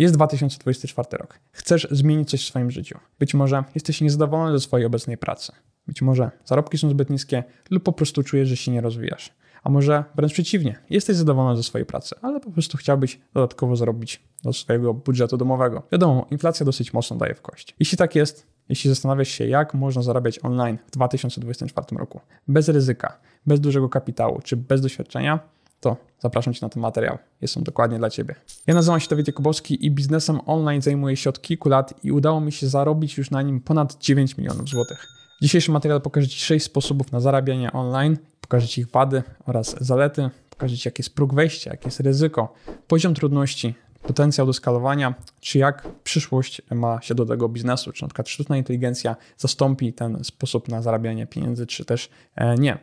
Jest 2024 rok. Chcesz zmienić coś w swoim życiu. Być może jesteś niezadowolony ze swojej obecnej pracy. Być może zarobki są zbyt niskie lub po prostu czujesz, że się nie rozwijasz. A może wręcz przeciwnie, jesteś zadowolony ze swojej pracy, ale po prostu chciałbyś dodatkowo zarobić do swojego budżetu domowego. Wiadomo, inflacja dosyć mocno daje w kość. Jeśli tak jest, jeśli zastanawiasz się, jak można zarabiać online w 2024 roku bez ryzyka, bez dużego kapitału czy bez doświadczenia, to zapraszam Cię na ten materiał. Jest on dokładnie dla Ciebie. Ja nazywam się Dawid Jakubowski i biznesem online zajmuję się od kilku lat i udało mi się zarobić już na nim ponad 9 milionów złotych. Dzisiejszy materiał pokaże Ci 6 sposobów na zarabianie online, pokaże Ci ich wady oraz zalety, pokaże Ci jaki jest próg wejścia, jakie jest ryzyko, poziom trudności, potencjał do skalowania, czy jak przyszłość ma się do tego biznesu, czy na przykład sztuczna inteligencja zastąpi ten sposób na zarabianie pieniędzy, czy też e, nie.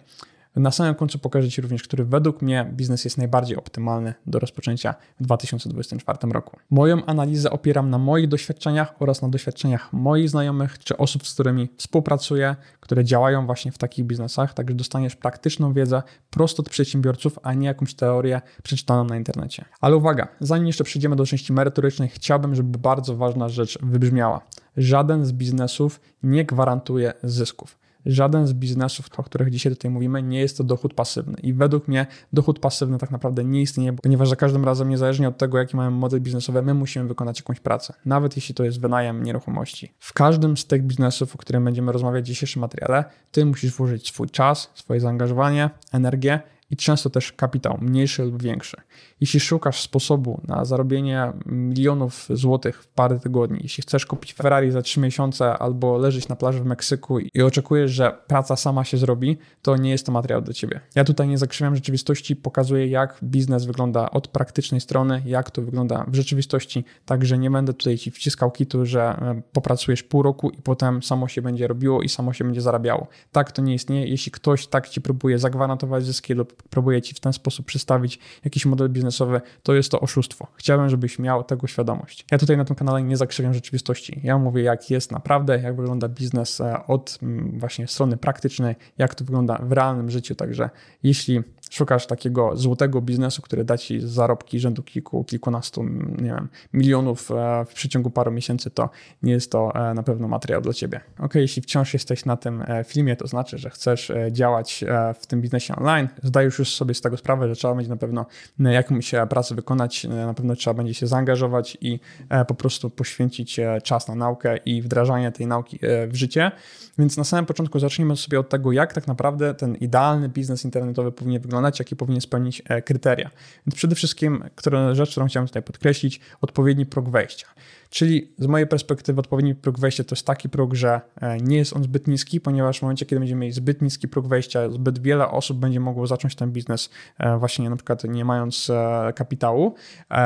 Na samym końcu pokażę Ci również, który według mnie biznes jest najbardziej optymalny do rozpoczęcia w 2024 roku. Moją analizę opieram na moich doświadczeniach oraz na doświadczeniach moich znajomych czy osób, z którymi współpracuję, które działają właśnie w takich biznesach, także dostaniesz praktyczną wiedzę prosto od przedsiębiorców, a nie jakąś teorię przeczytaną na internecie. Ale uwaga, zanim jeszcze przejdziemy do części merytorycznej, chciałbym, żeby bardzo ważna rzecz wybrzmiała. Żaden z biznesów nie gwarantuje zysków żaden z biznesów, o których dzisiaj tutaj mówimy, nie jest to dochód pasywny. I według mnie dochód pasywny tak naprawdę nie istnieje, ponieważ za każdym razem, niezależnie od tego, jaki mamy model biznesowy, my musimy wykonać jakąś pracę, nawet jeśli to jest wynajem nieruchomości. W każdym z tych biznesów, o którym będziemy rozmawiać w dzisiejszym materiale, ty musisz włożyć swój czas, swoje zaangażowanie, energię i często też kapitał, mniejszy lub większy. Jeśli szukasz sposobu na zarobienie milionów złotych w parę tygodni, jeśli chcesz kupić Ferrari za 3 miesiące albo leżeć na plaży w Meksyku i oczekujesz, że praca sama się zrobi, to nie jest to materiał dla ciebie. Ja tutaj nie zakrzywiam rzeczywistości, pokazuję jak biznes wygląda od praktycznej strony, jak to wygląda w rzeczywistości, także nie będę tutaj ci wciskał kitu, że e, popracujesz pół roku i potem samo się będzie robiło i samo się będzie zarabiało. Tak to nie istnieje. Jeśli ktoś tak ci próbuje zagwarantować zyski lub próbuje ci w ten sposób przedstawić jakiś model biznesowy, to jest to oszustwo. Chciałem, żebyś miał tego świadomość. Ja tutaj na tym kanale nie zakrzywiam rzeczywistości. Ja mówię, jak jest naprawdę, jak wygląda biznes e, od mm, właśnie strony praktycznej, jak to wygląda w realnym życiu. Także jeśli szukasz takiego złotego biznesu, który da ci zarobki rzędu kilku, kilkunastu nie wiem, milionów e, w przeciągu paru miesięcy, to nie jest to e, na pewno materiał dla ciebie. Ok, jeśli wciąż jesteś na tym e, filmie, to znaczy, że chcesz działać w tym biznesie online, zdajesz już sobie z tego sprawę, że trzeba będzie na pewno jakąś pracę wykonać, na pewno trzeba będzie się zaangażować i po prostu poświęcić czas na naukę i wdrażanie tej nauki w życie. Więc na samym początku zacznijmy sobie od tego, jak tak naprawdę ten idealny biznes internetowy powinien wyglądać wykonać, jakie powinien spełnić e, kryteria. Więc przede wszystkim, która rzecz, którą chciałem tutaj podkreślić, odpowiedni próg wejścia. Czyli z mojej perspektywy odpowiedni próg wejścia to jest taki próg, że e, nie jest on zbyt niski, ponieważ w momencie, kiedy będziemy mieli zbyt niski próg wejścia, zbyt wiele osób będzie mogło zacząć ten biznes e, właśnie na przykład nie mając e, kapitału,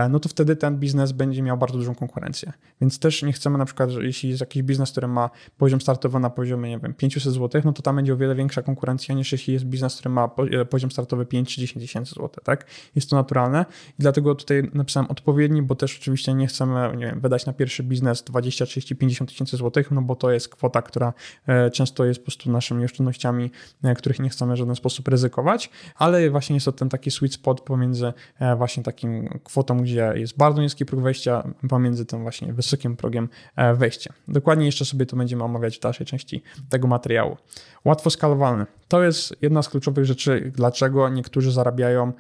no to wtedy ten biznes będzie miał bardzo dużą konkurencję. Więc też nie chcemy na przykład, że jeśli jest jakiś biznes, który ma poziom startowy na poziomie, nie wiem, 500 zł, no to tam będzie o wiele większa konkurencja niż jeśli jest biznes, który ma poziom startowy 5-10 tysięcy złotych, tak? Jest to naturalne i dlatego tutaj napisałem odpowiedni, bo też oczywiście nie chcemy, nie wiem, wydać na na pierwszy biznes 20, 30, 50 tysięcy złotych, no bo to jest kwota, która e, często jest po prostu naszymi oszczędnościami, e, których nie chcemy w żaden sposób ryzykować, ale właśnie jest to ten taki sweet spot pomiędzy e, właśnie takim kwotą, gdzie jest bardzo niski próg wejścia, pomiędzy tym właśnie wysokim progiem wejścia. Dokładnie jeszcze sobie to będziemy omawiać w dalszej części tego materiału. Łatwo skalowalny. To jest jedna z kluczowych rzeczy, dlaczego niektórzy zarabiają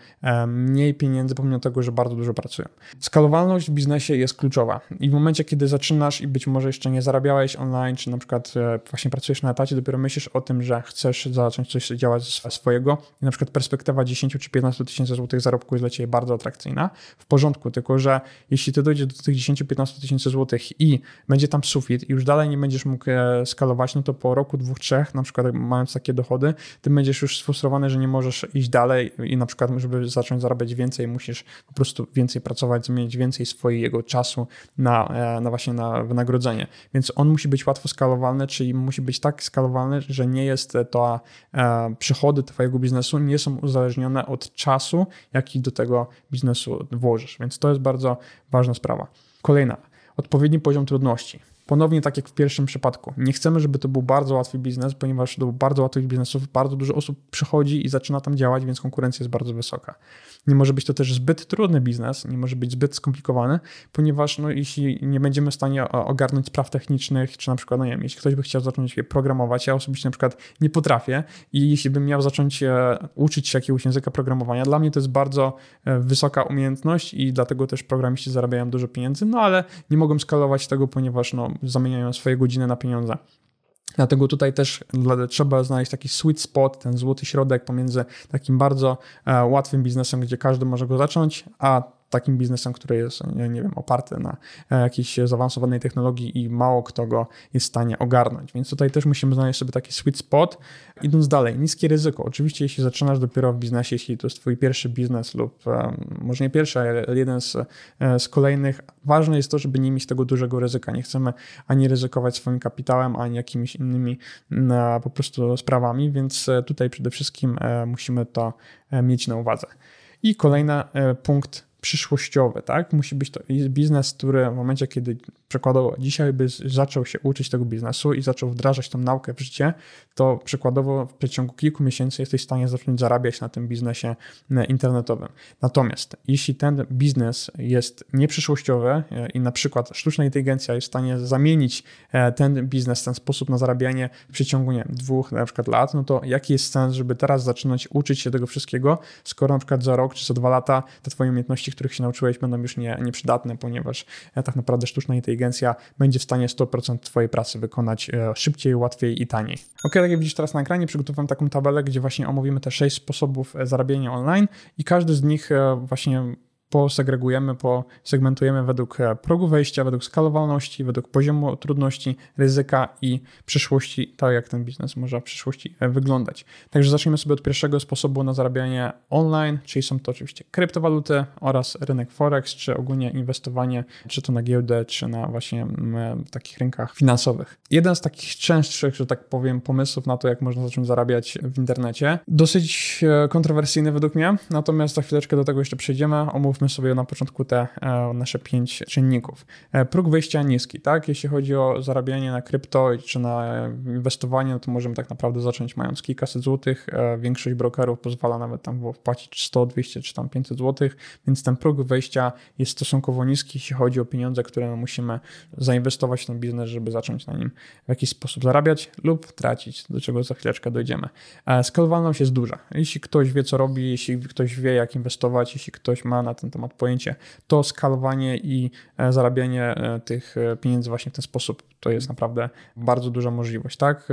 mniej pieniędzy, pomimo tego, że bardzo dużo pracują. Skalowalność w biznesie jest kluczowa i w momencie, kiedy zaczynasz i być może jeszcze nie zarabiałeś online, czy na przykład e, właśnie pracujesz na etacie, dopiero myślisz o tym, że chcesz zacząć coś działać swojego i na przykład perspektywa 10 czy 15 tysięcy złotych zarobku jest dla ciebie bardzo atrakcyjna, w porządku, tylko że jeśli ty dojdziesz do tych 10-15 tysięcy złotych i będzie tam sufit i już dalej nie będziesz mógł e, skalować, no to po roku, dwóch, trzech, na przykład mając takie dochody, ty będziesz już sfrustrowany, że nie możesz iść dalej i na przykład, żeby zacząć zarabiać więcej, musisz po prostu więcej pracować, zmienić więcej swojego czasu na E, na właśnie na wynagrodzenie. Więc on musi być łatwo skalowalny, czyli musi być tak skalowalny, że nie jest e, to e, przychody twojego biznesu nie są uzależnione od czasu, jaki do tego biznesu włożysz. Więc to jest bardzo ważna sprawa. Kolejna, odpowiedni poziom trudności Ponownie tak jak w pierwszym przypadku. Nie chcemy, żeby to był bardzo łatwy biznes, ponieważ do bardzo łatwych biznesów bardzo dużo osób przychodzi i zaczyna tam działać, więc konkurencja jest bardzo wysoka. Nie może być to też zbyt trudny biznes, nie może być zbyt skomplikowany, ponieważ no, jeśli nie będziemy w stanie e, ogarnąć spraw technicznych, czy na przykład, no nie wiem, jeśli ktoś by chciał zacząć programować, ja osobiście na przykład nie potrafię i jeśli bym miał zacząć e, uczyć się jakiegoś języka programowania, dla mnie to jest bardzo e, wysoka umiejętność i dlatego też programiści zarabiają dużo pieniędzy, no ale nie mogą skalować tego, ponieważ no, zamieniają swoje godziny na pieniądze. Dlatego tutaj też trzeba znaleźć taki sweet spot, ten złoty środek pomiędzy takim bardzo e, łatwym biznesem, gdzie każdy może go zacząć, a takim biznesem, który jest, nie wiem, oparty na e, jakiejś zaawansowanej technologii i mało kto go jest w stanie ogarnąć. Więc tutaj też musimy znaleźć sobie taki sweet spot. Idąc dalej, niskie ryzyko. Oczywiście, jeśli zaczynasz dopiero w biznesie, jeśli to jest Twój pierwszy biznes lub e, może nie pierwszy, ale jeden z, e, z kolejnych, ważne jest to, żeby nie mieć tego dużego ryzyka. Nie chcemy ani ryzykować swoim kapitałem, ani jakimiś innymi po prostu sprawami, więc tutaj przede wszystkim musimy to mieć na uwadze. I kolejny punkt przyszłościowy, tak? Musi być to biznes, który w momencie, kiedy przykładowo dzisiaj by zaczął się uczyć tego biznesu i zaczął wdrażać tą naukę w życie, to przykładowo w przeciągu kilku miesięcy jesteś w stanie zacząć zarabiać na tym biznesie e, internetowym. Natomiast jeśli ten biznes jest nieprzyszłościowy e, i na przykład sztuczna inteligencja jest w stanie zamienić e, ten biznes, ten sposób na zarabianie w przeciągu nie, dwóch na przykład lat, no to jaki jest sens, żeby teraz zaczynać uczyć się tego wszystkiego, skoro na przykład za rok czy za dwa lata te twoje umiejętności umiejętności, których się nauczyłeś, będą już nie, nieprzydatne, ponieważ e, tak naprawdę sztuczna inteligencja będzie w stanie 100% Twojej pracy wykonać e, szybciej, łatwiej i taniej. Ok, tak jak widzisz teraz na ekranie, przygotowałem taką tabelę, gdzie właśnie omówimy te 6 sposobów e, zarabiania online i każdy z nich właśnie posegregujemy, posegmentujemy według e, progu wejścia, według skalowalności, według poziomu trudności, ryzyka i przyszłości, tak jak ten biznes może w przyszłości e, wyglądać. Także zacznijmy sobie od pierwszego sposobu na zarabianie online, czyli są to oczywiście kryptowaluty oraz rynek forex, czy ogólnie inwestowanie, czy to na giełdę, czy na właśnie mm, e, takich rynkach finansowych. Jeden z takich częstszych, że tak powiem, pomysłów na to, jak można zacząć zarabiać w internecie, dosyć kontrowersyjny według mnie, natomiast za chwileczkę do tego jeszcze przejdziemy, omówmy omówmy sobie na początku te e, nasze pięć czynników. E, próg wejścia niski, tak? Jeśli chodzi o zarabianie na krypto czy na inwestowanie, no to możemy tak naprawdę zacząć mając kilkaset złotych. E, większość brokerów pozwala nawet tam wpłacić 100, 200 czy tam 500 złotych, więc ten próg wejścia jest stosunkowo niski, jeśli chodzi o pieniądze, które musimy zainwestować w ten biznes, żeby zacząć na nim w jakiś sposób zarabiać lub tracić, do czego za chwileczkę dojdziemy. Skalowalność jest duża. Jeśli ktoś wie, co robi, jeśli ktoś wie, jak inwestować, jeśli ktoś ma na ten temat pojęcie, to skalowanie i e, zarabianie e, tych e, pieniędzy właśnie w ten sposób to jest naprawdę bardzo duża możliwość, tak?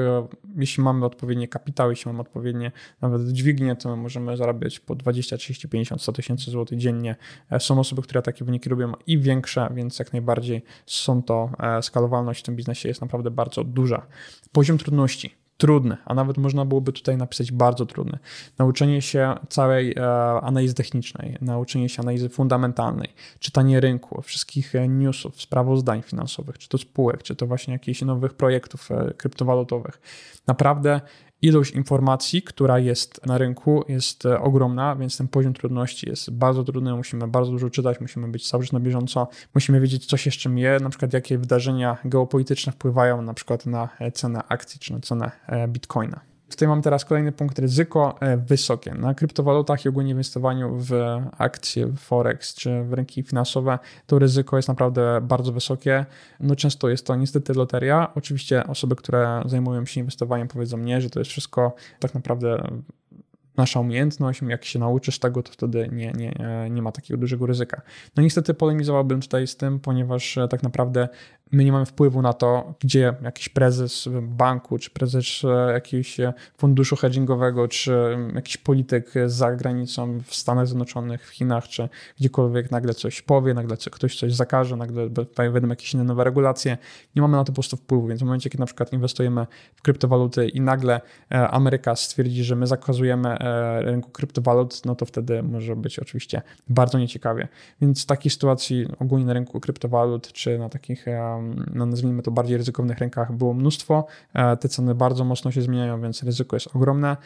Jeśli mamy odpowiednie kapitały, jeśli mamy odpowiednie nawet dźwignie, to możemy zarabiać po 20, 30, 50, 100 tysięcy złotych dziennie. Są osoby, które takie wyniki robią i większe, więc jak najbardziej są to skalowalność w tym biznesie jest naprawdę bardzo duża. Poziom trudności trudne, a nawet można byłoby tutaj napisać bardzo trudne. Nauczenie się całej e, analizy technicznej, nauczenie się analizy fundamentalnej, czytanie rynku, wszystkich e, newsów, sprawozdań finansowych, czy to spółek, czy to właśnie jakichś nowych projektów e, kryptowalutowych. Naprawdę ilość informacji, która jest na rynku, jest e, ogromna, więc ten poziom trudności jest bardzo trudny. Musimy bardzo dużo czytać, musimy być cały czas na bieżąco, musimy wiedzieć, co się z czym je, na przykład jakie wydarzenia geopolityczne wpływają na przykład na e, cenę akcji czy na cenę e, bitcoina. Tutaj mam teraz kolejny punkt ryzyko e, wysokie. Na kryptowalutach i ogólnie inwestowaniu w akcje, w forex czy w rynki finansowe to ryzyko jest naprawdę bardzo wysokie. No często jest to niestety loteria. Oczywiście osoby, które zajmują się inwestowaniem powiedzą mnie, że to jest wszystko tak naprawdę nasza umiejętność, jak się nauczysz tego, to wtedy nie, nie, e, nie ma takiego dużego ryzyka. No niestety polemizowałbym tutaj z tym, ponieważ e, tak naprawdę my nie mamy wpływu na to, gdzie jakiś prezes banku, czy prezes e, jakiegoś e, funduszu hedgingowego, czy jakiś polityk za granicą w Stanach Zjednoczonych, w Chinach, czy gdziekolwiek nagle coś powie, nagle ktoś coś zakaże, nagle będą jakieś inne nowe regulacje. Nie mamy na to po prostu wpływu, więc w momencie, kiedy na przykład inwestujemy w kryptowaluty i nagle e, Ameryka stwierdzi, że my zakazujemy rynku kryptowalut, no to wtedy może być oczywiście bardzo nieciekawie. Więc w takiej sytuacji ogólnie na rynku kryptowalut, czy na takich no nazwijmy to bardziej ryzykownych rynkach było mnóstwo. E, te ceny bardzo mocno się zmieniają, więc ryzyko jest ogromne.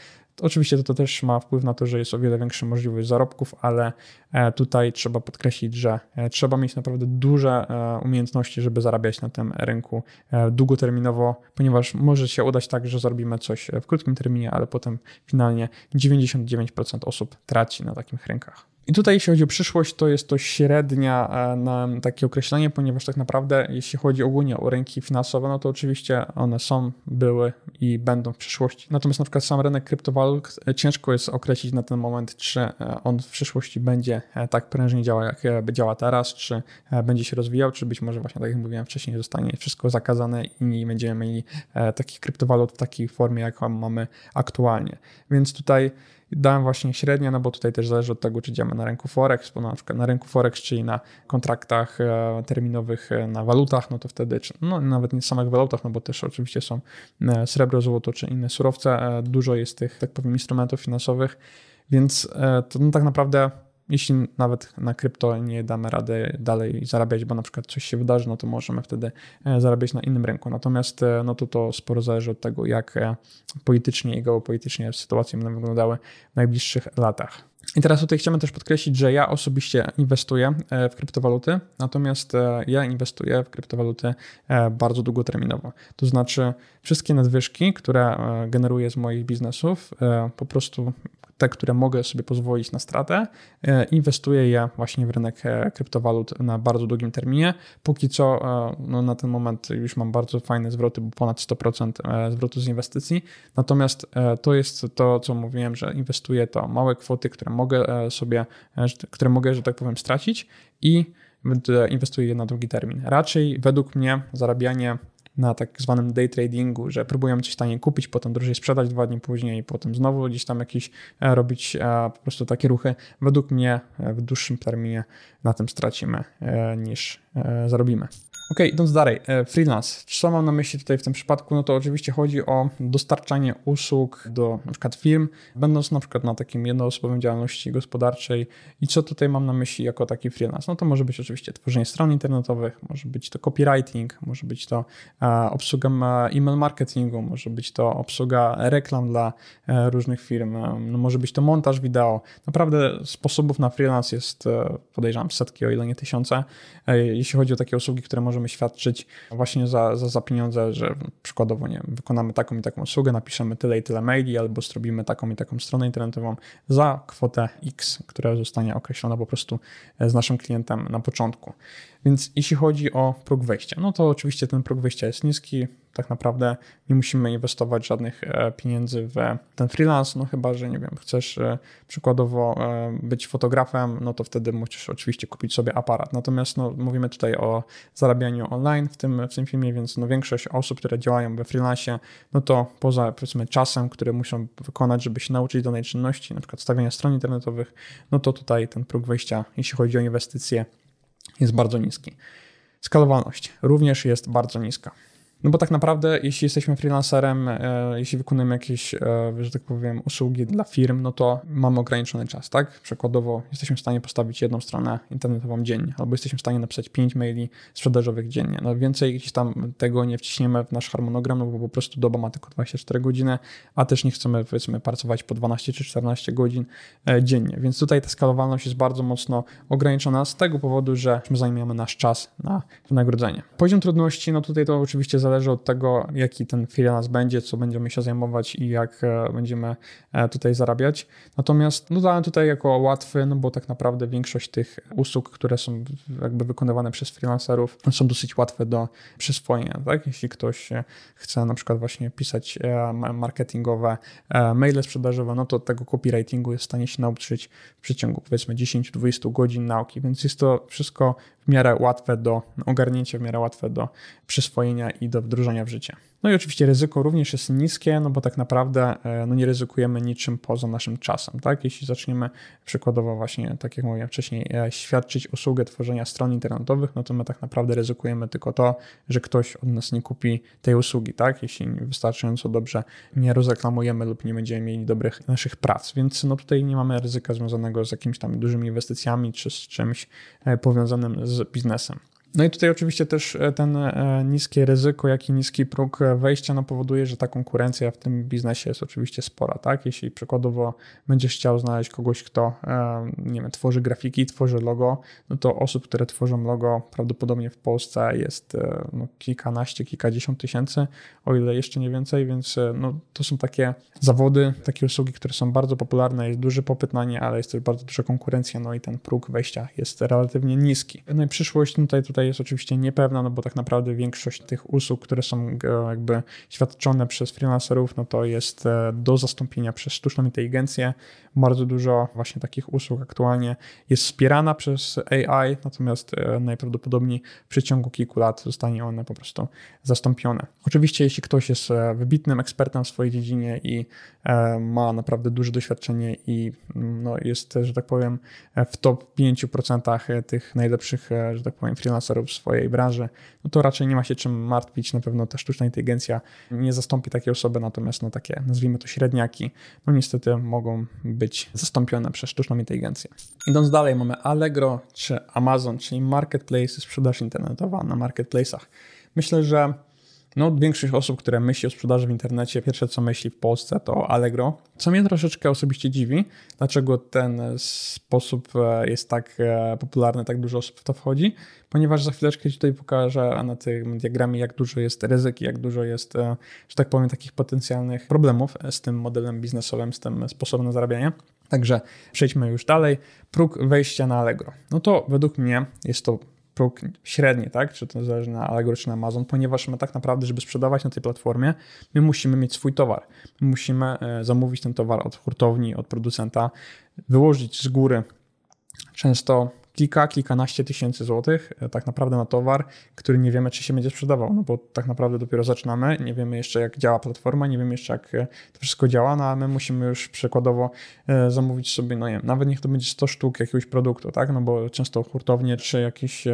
Oczywiście to, to też ma wpływ na to, że jest o wiele większa możliwość zarobków, ale e, tutaj trzeba podkreślić, że e, trzeba mieć naprawdę duże umiejętności, żeby zarabiać na tym rynku długoterminowo, ponieważ może się udać tak, że zrobimy coś w krótkim terminie, ale potem finalnie 99% osób traci na takich rynkach. I tutaj, jeśli chodzi o przyszłość, to jest to średnia e, na takie określenie, ponieważ tak naprawdę, jeśli chodzi ogólnie o rynki finansowe, no to oczywiście one są, były i będą w przyszłości. Natomiast na przykład sam rynek kryptowalut e, ciężko jest określić na ten moment, czy e, on w przyszłości będzie tak prężnie działał, jak działa teraz, czy będzie się rozwijał, czy być może właśnie, tak jak mówiłem wcześniej, zostanie wszystko zakazane i nie będziemy mieli takich kryptowalut w takiej formie, jaką mamy aktualnie. Więc tutaj Dałem właśnie średnie, no bo tutaj też zależy od tego, czy działamy na rynku Forex, bo na przykład na rynku Forex, czyli na kontraktach e, terminowych e, na walutach, no to wtedy, czy, no nawet nie samych walutach, no bo też oczywiście są e, srebro, złoto czy inne surowce, dużo jest tych, tak powiem, instrumentów finansowych, więc to no, tak naprawdę jeśli nawet na krypto nie damy rady dalej zarabiać, bo na przykład coś się wydarzy, no to możemy wtedy e, zarabiać na innym rynku. Natomiast e, no to, to sporo zależy od tego, jak e, politycznie i geopolitycznie sytuacje będą wyglądały w najbliższych latach. I teraz tutaj chcemy też podkreślić, że ja osobiście inwestuję w kryptowaluty, natomiast ja inwestuję w kryptowaluty bardzo długoterminowo. To znaczy, wszystkie nadwyżki, które generuję z moich biznesów, po prostu te, które mogę sobie pozwolić na stratę, e, inwestuję je właśnie w rynek e, kryptowalut na bardzo długim terminie. Póki co e, no na ten moment już mam bardzo fajne zwroty, bo ponad 100% zwrotu z inwestycji. Natomiast to jest to, co mówiłem, że inwestuję to małe kwoty, które mogę sobie, które mogę, że tak powiem, stracić i inwestuję je na długi termin. Raczej według mnie zarabianie na tak zwanym day tradingu, że próbują coś taniej kupić, potem drożej sprzedać dwa dni później, potem znowu gdzieś tam jakieś e, robić po prostu takie ruchy. Według mnie e, w dłuższym terminie na tym stracimy e, niż zarobimy. Ok, idąc dalej, freelance. Co mam na myśli tutaj w tym przypadku? No to oczywiście chodzi o dostarczanie usług do na przykład firm, będąc na przykład na takim jednoosobowym działalności gospodarczej. I co tutaj mam na myśli jako taki freelance? No to może być oczywiście tworzenie stron internetowych, może być to copywriting, może być to obsługa e-mail marketingu, może być to obsługa reklam dla e, różnych firm, e, no może być to montaż wideo. Naprawdę sposobów na freelance jest, e, podejrzewam, setki, o ile nie tysiące. Jeśli chodzi o takie usługi, które możemy świadczyć właśnie za, za, za pieniądze, że przykładowo nie wykonamy taką i taką usługę, napiszemy tyle i tyle maili, albo zrobimy taką i taką stronę internetową za kwotę X, która zostanie określona po prostu z naszym klientem na początku. Więc jeśli chodzi o próg wejścia, no to oczywiście ten próg wejścia jest niski, tak naprawdę nie musimy inwestować żadnych e, pieniędzy w ten freelance, no chyba, że nie wiem, chcesz e, przykładowo e, być fotografem, no to wtedy musisz oczywiście kupić sobie aparat. Natomiast no, mówimy tutaj o zarabianiu online w tym, w tym filmie, więc no, większość osób, które działają we freelance, no to poza powiedzmy czasem, który muszą wykonać, żeby się nauczyć danej czynności, na przykład stawiania stron internetowych, no to tutaj ten próg wejścia, jeśli chodzi o inwestycje, jest bardzo niski. Skalowalność również jest bardzo niska. No bo tak naprawdę, jeśli jesteśmy freelancerem, e, jeśli wykonujemy jakieś, e, że tak powiem, usługi dla firm, no to mamy ograniczony czas, tak? Przykładowo, jesteśmy w stanie postawić jedną stronę internetową dziennie, albo jesteśmy w stanie napisać pięć maili sprzedażowych dziennie. No więcej gdzieś tam tego nie wciśniemy w nasz harmonogram, no bo po prostu doba ma tylko 24 godziny, a też nie chcemy, powiedzmy, pracować po 12 czy 14 godzin e, dziennie. Więc tutaj ta skalowalność jest bardzo mocno ograniczona z tego powodu, że my zajmujemy nasz czas na wynagrodzenie. Poziom trudności, no tutaj to oczywiście zależy zależy od tego, jaki ten freelance będzie, co będziemy się zajmować i jak e, będziemy e, tutaj zarabiać. Natomiast no, dałem tutaj jako łatwy, no bo tak naprawdę większość tych usług, które są jakby wykonywane przez freelancerów, są dosyć łatwe do przyswojenia. Tak? Jeśli ktoś e, chce na przykład właśnie pisać marketingowe maile sprzedażowe, no to tego copywritingu jest w stanie się nauczyć w przeciągu powiedzmy 10-20 godzin nauki, więc jest to wszystko w miarę łatwe do ogarnięcia, w miarę łatwe do przyswojenia i do wdrożenia w życie. No i oczywiście ryzyko również jest niskie, no bo tak naprawdę e, no nie ryzykujemy niczym poza naszym czasem, tak? Jeśli zaczniemy przykładowo właśnie, tak jak mówiłem wcześniej, świadczyć usługę tworzenia stron internetowych, no to my tak naprawdę ryzykujemy tylko to, że ktoś od nas nie kupi tej usługi, tak? Jeśli wystarczająco dobrze nie rozreklamujemy lub nie będziemy mieli dobrych naszych prac, więc no tutaj nie mamy ryzyka związanego z jakimiś tam dużymi inwestycjami czy z czymś e, powiązanym z biznesem. No i tutaj oczywiście też e, ten e, niskie ryzyko, jak i niski próg e, wejścia no powoduje, że ta konkurencja w tym biznesie jest oczywiście spora, tak? Jeśli przykładowo będziesz chciał znaleźć kogoś, kto nie wiem, tworzy grafiki, tworzy logo, no to osób, które tworzą logo prawdopodobnie w Polsce jest no, kilkanaście, kilkadziesiąt tysięcy, o ile jeszcze nie więcej, więc no, to są takie zawody, takie usługi, które są bardzo popularne, jest duży popyt na nie, ale jest też bardzo duża konkurencja, no i ten próg wejścia jest relatywnie niski. No i przyszłość no, tutaj, tutaj tutaj jest oczywiście niepewna, no bo tak naprawdę większość tych usług, które są e, jakby świadczone przez freelancerów, no to jest e, do zastąpienia przez sztuczną inteligencję. Bardzo dużo właśnie takich usług aktualnie jest wspierana przez AI, natomiast e, najprawdopodobniej w przeciągu kilku lat zostanie one po prostu zastąpione. Oczywiście, jeśli ktoś jest wybitnym ekspertem w swojej dziedzinie i ma naprawdę duże doświadczenie i mm, no jest, że tak powiem, w top 5% tych najlepszych, że tak powiem, freelancerów, w swojej branży, no to raczej nie ma się czym martwić. Na pewno ta sztuczna inteligencja nie zastąpi takiej osoby, natomiast no takie, nazwijmy to średniaki, no niestety mogą być zastąpione przez sztuczną inteligencję. Idąc dalej, mamy Allegro czy Amazon, czyli marketplace, sprzedaż internetowa na marketplace'ach. Myślę, że no, większość osób, które myśli o sprzedaży w internecie, pierwsze co myśli w Polsce to Allegro. Co mnie troszeczkę osobiście dziwi, dlaczego ten e, sposób e, jest tak e, popularny, tak dużo osób w to wchodzi, ponieważ za chwileczkę Ci tutaj pokażę na tym diagramie, jak dużo jest ryzyk, jak dużo jest, że tak powiem, takich potencjalnych problemów z tym modelem biznesowym, z tym sposobem na zarabianie. Także przejdźmy już dalej. Próg wejścia na Allegro. No to według mnie jest to próg średni, tak? Czy to zależy na Allegro czy na Amazon, ponieważ my tak naprawdę, żeby sprzedawać na tej platformie, my musimy mieć swój towar. My musimy e, zamówić ten towar od hurtowni, od producenta, wyłożyć z góry często kilka, kilkanaście tysięcy złotych e, tak naprawdę na towar, który nie wiemy, czy się będzie sprzedawał, no bo tak naprawdę dopiero zaczynamy, nie wiemy jeszcze, jak działa platforma, nie wiemy jeszcze, jak e, to wszystko działa, no a my musimy już przykładowo e, zamówić sobie, no nie wiem, nawet niech to będzie 100 sztuk jakiegoś produktu, tak, no bo często hurtownie czy jakieś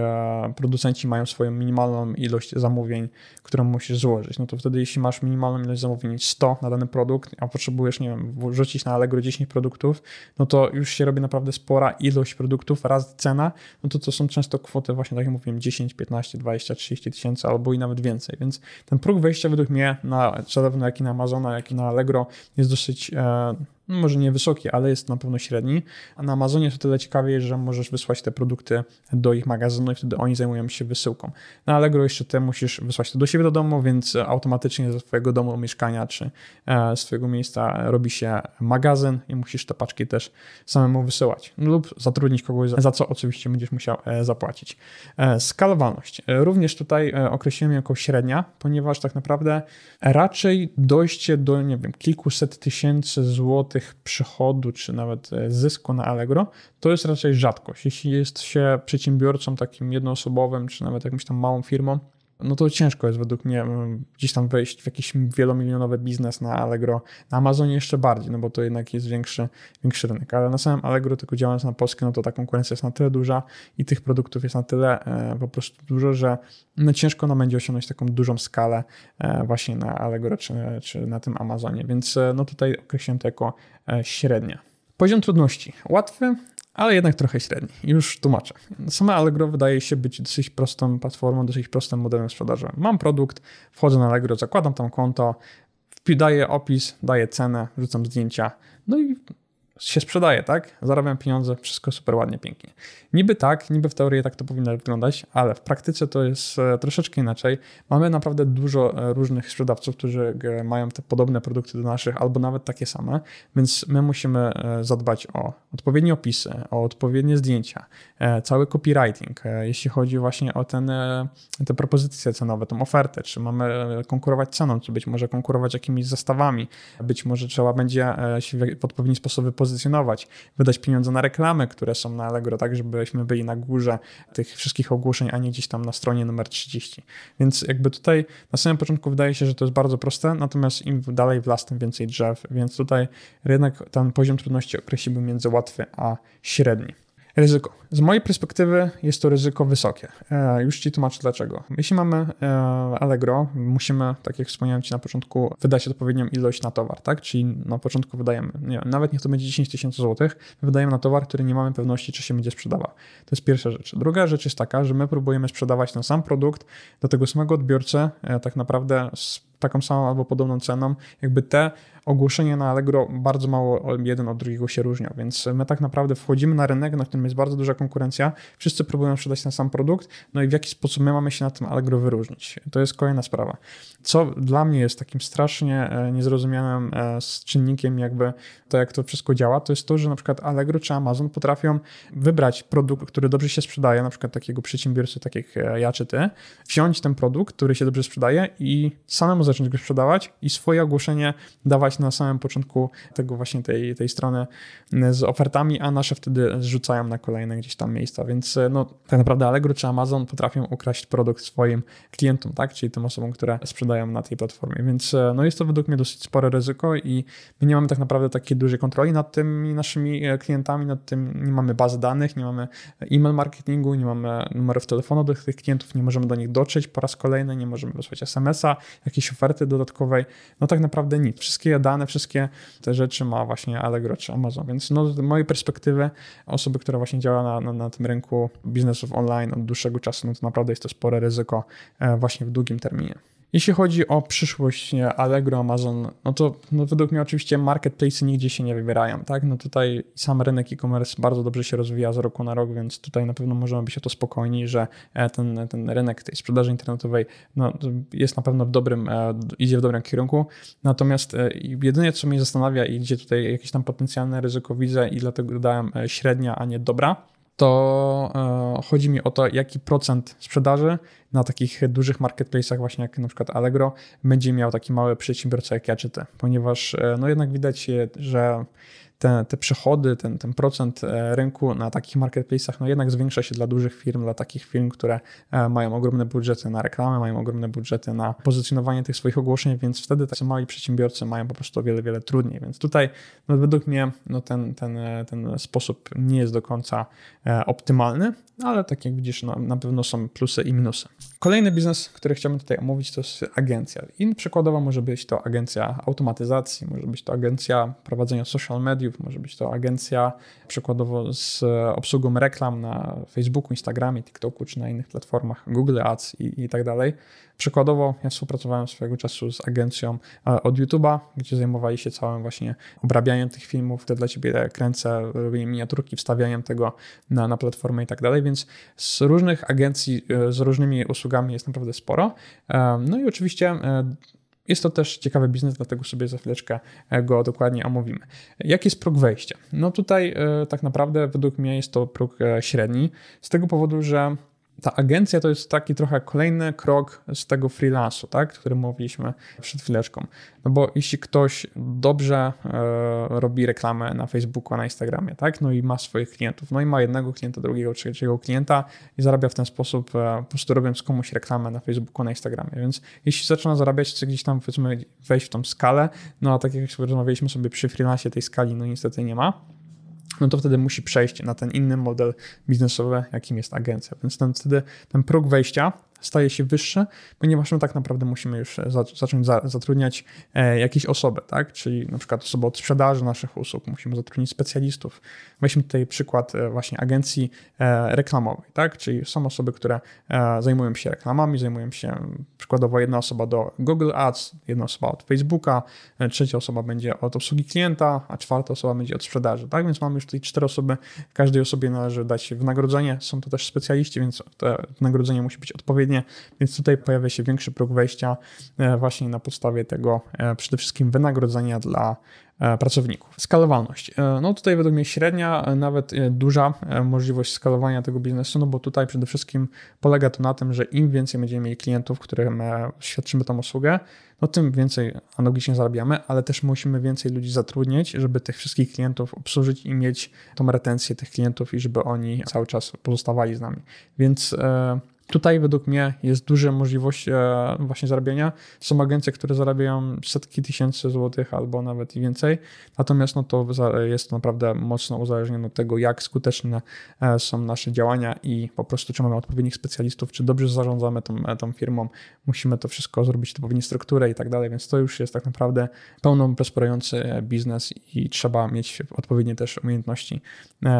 producenci mają swoją minimalną ilość zamówień, którą musisz złożyć, no to wtedy jeśli masz minimalną ilość zamówień 100 na dany produkt, a potrzebujesz, nie wiem, rzucić na Allegro 10 produktów, no to już się robi naprawdę spora ilość produktów raz cena cena, no to to są często kwoty właśnie, tak jak mówiłem, 10, 15, 20, 30 tysięcy albo i nawet więcej, więc ten próg wejścia według mnie na zarówno jak i na Amazona, jak i na Allegro jest dosyć e, no, może nie wysoki, ale jest na pewno średni. A na Amazonie jest o tyle ciekawie, że możesz wysłać te produkty do ich magazynu i wtedy oni zajmują się wysyłką. Na Allegro jeszcze te musisz wysłać to do siebie do domu, więc automatycznie ze swojego domu, mieszkania czy z e, twojego miejsca robi się magazyn i musisz te paczki też samemu wysyłać lub zatrudnić kogoś, za co oczywiście będziesz musiał e, zapłacić. E, skalowalność. Również tutaj określiłem jako średnia, ponieważ tak naprawdę raczej dojście do, nie wiem, kilkuset tysięcy złotych złotych przychodu, czy nawet e, zysku na Allegro, to jest raczej rzadkość. Jeśli jest się przedsiębiorcą takim jednoosobowym, czy nawet jakąś tam małą firmą, no to ciężko jest według mnie mm, gdzieś tam wejść w jakiś wielomilionowy biznes na Allegro. Na Amazonie jeszcze bardziej, no bo to jednak jest większy, większy rynek. Ale na samym Allegro, tylko działając na Polskę, no to ta konkurencja jest na tyle duża i tych produktów jest na tyle e, po prostu dużo, że no ciężko nam będzie osiągnąć taką dużą skalę e, właśnie na Allegro czy, czy na tym Amazonie. Więc e, no tutaj określam to jako średnia. Poziom trudności. Łatwy, ale jednak trochę średni. Już tłumaczę. Sama Allegro wydaje się być dosyć prostą platformą, dosyć prostym modelem sprzedaży. Mam produkt, wchodzę na Allegro, zakładam tam konto, daję opis, daję cenę, rzucam zdjęcia, no i się sprzedaję, tak? Zarabiam pieniądze, wszystko super ładnie, pięknie. Niby tak, niby w teorii tak to powinno wyglądać, ale w praktyce to jest e, troszeczkę inaczej. Mamy naprawdę dużo e, różnych sprzedawców, którzy mają te podobne produkty do naszych, albo nawet takie same, więc my musimy e, zadbać o odpowiednie opisy, o odpowiednie zdjęcia, cały copywriting, jeśli chodzi właśnie o ten, te propozycje cenowe, tą ofertę, czy mamy konkurować ceną, czy być może konkurować jakimiś zestawami, być może trzeba będzie się w odpowiedni sposób wypozycjonować pozycjonować, wydać pieniądze na reklamy, które są na Allegro, tak żebyśmy byli na górze tych wszystkich ogłoszeń, a nie gdzieś tam na stronie numer 30. Więc jakby tutaj na samym początku wydaje się, że to jest bardzo proste, natomiast im dalej w las, tym więcej drzew, więc tutaj rynek ten poziom trudności określiłbym między łatwy a średni. Ryzyko. Z mojej perspektywy jest to ryzyko wysokie. E, już Ci tłumaczę dlaczego. Jeśli mamy e, Allegro, musimy, tak jak wspomniałem Ci na początku, wydać odpowiednią ilość na towar, tak? Czyli na początku wydajemy, nie nawet niech to będzie 10 tysięcy złotych, wydajemy na towar, który nie mamy pewności, czy się będzie sprzedawał. To jest pierwsza rzecz. Druga rzecz jest taka, że my próbujemy sprzedawać ten sam produkt do tego samego odbiorcy, e, tak naprawdę z taką samą albo podobną ceną, jakby te ogłoszenia na Allegro bardzo mało jeden od drugiego się różnią, więc my tak naprawdę wchodzimy na rynek, na którym jest bardzo duża konkurencja, wszyscy próbują sprzedać ten sam produkt, no i w jaki sposób my mamy się na tym Allegro wyróżnić. To jest kolejna sprawa. Co dla mnie jest takim strasznie e, niezrozumianym e, czynnikiem jakby to, jak to wszystko działa, to jest to, że na przykład Allegro czy Amazon potrafią wybrać produkt, który dobrze się sprzedaje, na przykład takiego przedsiębiorcy, takich jak e, ja czy ty, wziąć ten produkt, który się dobrze sprzedaje i samemu zacząć go sprzedawać i swoje ogłoszenie dawać na samym początku tego właśnie tej, tej strony mm, z ofertami, a nasze wtedy zrzucają na kolejne gdzieś tam miejsca, więc e, no tak naprawdę Allegro czy Amazon potrafią ukraść produkt swoim klientom, tak, czyli tym osobom, które sprzedają na tej platformie, więc e, no jest to według mnie dosyć spore ryzyko i my nie mamy tak naprawdę takiej dużej kontroli nad tymi naszymi e, klientami, nad tym nie mamy bazy danych, nie mamy e-mail marketingu, nie mamy numerów telefonu do tych klientów, nie możemy do nich dotrzeć po raz kolejny, nie możemy wysłać SMS-a, jakiejś oferty dodatkowej, no tak naprawdę nic. Wszystkie dane, wszystkie te rzeczy ma właśnie Allegro czy Amazon, więc no, z mojej perspektywy osoby, która właśnie działa na, na, na tym rynku biznesów online od dłuższego czasu, no to naprawdę jest to spore ryzyko e, właśnie w długim terminie. Jeśli chodzi o przyszłość Allegro, Amazon, no to no według mnie oczywiście marketplace nigdzie się nie wybierają, tak? No tutaj sam rynek e-commerce bardzo dobrze się rozwija z roku na rok, więc tutaj na pewno możemy być o to spokojni, że e, ten, ten rynek tej sprzedaży internetowej no, jest na pewno w dobrym, e, idzie w dobrym kierunku. Natomiast e, jedynie co mnie zastanawia i gdzie tutaj jakieś tam potencjalne ryzyko widzę i dlatego dałem średnia, a nie dobra, to chodzi mi o to, jaki procent sprzedaży na takich dużych marketplace'ach właśnie jak na przykład Allegro będzie miał taki mały przedsiębiorca jak Gadgety, ponieważ e, no jednak widać, e, że te, te przychody, ten, ten procent e, rynku na takich marketplace'ach no jednak zwiększa się dla dużych firm, dla takich firm, które mają ogromne budżety na reklamę, mają ogromne budżety na pozycjonowanie tych swoich ogłoszeń, więc wtedy tacy mali przedsiębiorcy mają po prostu o wiele, wiele trudniej. Więc tutaj no według mnie no ten, ten, ten sposób nie jest do końca optymalny, ale tak jak widzisz, no, na pewno są plusy i minusy. Kolejny biznes, który chciałbym tutaj omówić, to jest agencja. I przykładowo może być to agencja automatyzacji, może być to agencja prowadzenia social mediów, może być to agencja przykładowo z obsługą reklam na Facebooku, Instagramie, TikToku czy na innych platformach Google Ads i, i tak dalej. Przykładowo ja współpracowałem swojego czasu z agencją e, od YouTube'a, gdzie zajmowali się całym właśnie obrabianiem tych filmów, te dla ciebie kręcę, robieniem miniaturki, wstawianiem tego na, na platformę i tak dalej, więc z różnych agencji, e, z różnymi usługami jest naprawdę sporo. E, no i oczywiście jest to też ciekawy biznes, dlatego sobie za chwileczkę go dokładnie omówimy. Jaki jest próg wejścia? No tutaj tak naprawdę według mnie jest to próg średni, z tego powodu, że ta agencja to jest taki trochę kolejny krok z tego freelansu, tak, o którym mówiliśmy przed chwileczką. No bo jeśli ktoś dobrze e, robi reklamę na Facebooku, na Instagramie, tak, no i ma swoich klientów, no i ma jednego klienta, drugiego, trzeciego klienta i zarabia w ten sposób, e, po prostu robiąc komuś reklamę na Facebooku, na Instagramie. Więc jeśli zaczyna zarabiać, chce gdzieś tam powiedzmy wejść w tą skalę, no a tak jak rozmawialiśmy sobie przy freelansie, tej skali no niestety nie ma no to wtedy musi przejść na ten inny model biznesowy, jakim jest agencja. Więc ten, wtedy ten próg wejścia staje się wyższe, ponieważ my tak naprawdę musimy już e, za, zacząć za, zatrudniać e, jakieś osoby, tak? czyli na przykład osoby od sprzedaży naszych usług, musimy zatrudnić specjalistów. Weźmy tutaj przykład e, właśnie agencji e, reklamowej, tak? czyli są osoby, które e, zajmują się reklamami, zajmują się przykładowo jedna osoba do Google Ads, jedna osoba od Facebooka, e, trzecia osoba będzie od obsługi klienta, a czwarta osoba będzie od sprzedaży. Tak więc mamy już tutaj cztery osoby, każdej osobie należy dać wynagrodzenie, są to też specjaliści, więc to wynagrodzenie musi być odpowiednie odpowiednie, więc tutaj pojawia się większy próg wejścia e, właśnie na podstawie tego e, przede wszystkim wynagrodzenia dla e, pracowników. Skalowalność. No tutaj według mnie średnia, nawet duża możliwość skalowania tego biznesu, no bo tutaj przede wszystkim polega to na tym, że im więcej będziemy mieli klientów, którym świadczymy tą usługę, no tym więcej analogicznie zarabiamy, ale też musimy więcej ludzi zatrudnić, żeby tych wszystkich klientów obsłużyć i mieć tą retencję tych klientów i żeby oni cały czas pozostawali z nami. Więc Tutaj według mnie jest duża możliwość e, właśnie zarabiania. Są agencje, które zarabiają setki tysięcy złotych albo nawet i więcej. Natomiast no to jest naprawdę mocno uzależnione od tego, jak skuteczne e, są nasze działania i po prostu czy mamy odpowiednich specjalistów, czy dobrze zarządzamy tą, e, tą firmą. Musimy to wszystko zrobić, odpowiednią strukturę i tak dalej, więc to już jest tak naprawdę pełno prosperujący biznes i trzeba mieć odpowiednie też umiejętności,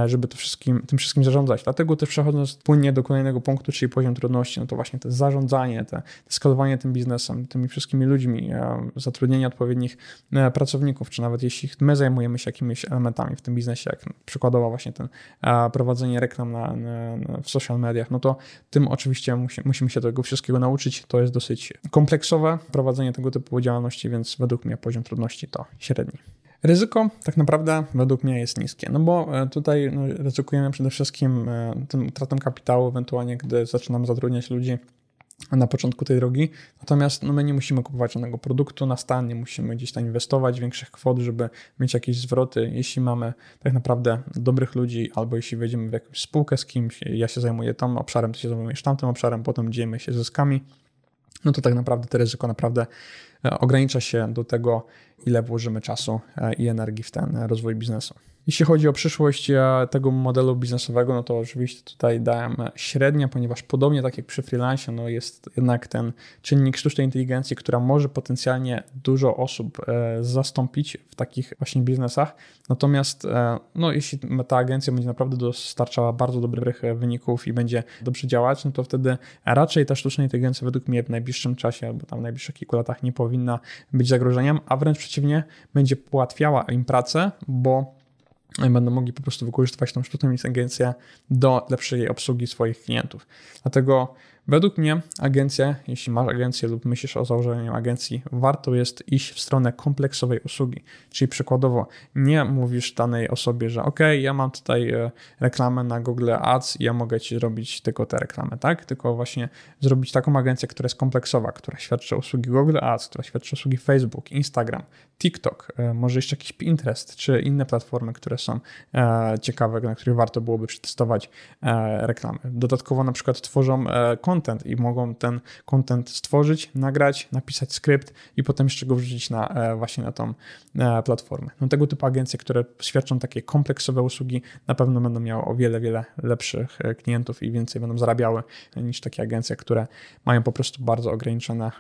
żeby to wszystkim, tym wszystkim zarządzać. Dlatego też przechodząc płynnie do kolejnego punktu, czyli poziom trudności, no to właśnie to zarządzanie, te, te skalowanie tym biznesem, tymi wszystkimi ludźmi, e, zatrudnienie odpowiednich e, pracowników, czy nawet jeśli my zajmujemy się jakimiś elementami w tym biznesie, jak przykładowo właśnie ten e, prowadzenie reklam na, na, na, w social mediach, no to tym oczywiście musi, musimy się tego wszystkiego nauczyć. To jest dosyć kompleksowe prowadzenie tego typu działalności, więc według mnie poziom trudności to średni. Ryzyko tak naprawdę według mnie jest niskie, no bo e, tutaj no, ryzykujemy przede wszystkim e, tym utratą kapitału, ewentualnie gdy zaczynam zatrudniać ludzi na początku tej drogi. Natomiast no, my nie musimy kupować żadnego produktu na stan, nie musimy gdzieś tam inwestować większych kwot, żeby mieć jakieś zwroty. Jeśli mamy tak naprawdę dobrych ludzi, albo jeśli wejdziemy w jakąś spółkę z kimś, ja się zajmuję tym obszarem, ty się zajmujesz tamtym obszarem, potem dzielimy się zyskami, no to tak naprawdę to ryzyko naprawdę E, ogranicza się do tego, ile włożymy czasu e, i energii w ten e, rozwój biznesu. Jeśli chodzi o przyszłość tego modelu biznesowego, no to oczywiście tutaj dałem średnia, ponieważ podobnie tak jak przy freelancie, no jest jednak ten czynnik sztucznej inteligencji, która może potencjalnie dużo osób e, zastąpić w takich właśnie biznesach. Natomiast e, no, jeśli ta agencja będzie naprawdę dostarczała bardzo dobrych e, wyników i będzie dobrze działać, no to wtedy raczej ta sztuczna inteligencja według mnie w najbliższym czasie albo tam w najbliższych kilku latach nie powinna być zagrożeniem, a wręcz przeciwnie, będzie ułatwiała im pracę, bo no będą mogli po prostu wykorzystywać tą sztuczną inteligencję do lepszej obsługi swoich klientów. Dlatego Według mnie agencja, jeśli masz agencję lub myślisz o założeniu agencji, warto jest iść w stronę kompleksowej usługi. Czyli przykładowo nie mówisz danej osobie, że ok, ja mam tutaj e, reklamę na Google Ads i ja mogę ci zrobić tylko te reklamy", tak? Tylko właśnie zrobić taką agencję, która jest kompleksowa, która świadczy usługi Google Ads, która świadczy usługi Facebook, Instagram, TikTok, e, może jeszcze jakiś Pinterest czy inne platformy, które są e, ciekawe, na których warto byłoby przetestować reklamy. Dodatkowo na przykład tworzą kontent content i mogą ten content stworzyć, nagrać, napisać skrypt i potem jeszcze go wrzucić na, e, właśnie na tą e, platformę. No, tego typu agencje, które świadczą takie kompleksowe usługi, na pewno będą miały o wiele, wiele lepszych e, klientów i więcej będą zarabiały niż takie agencje, które mają po prostu bardzo ograniczone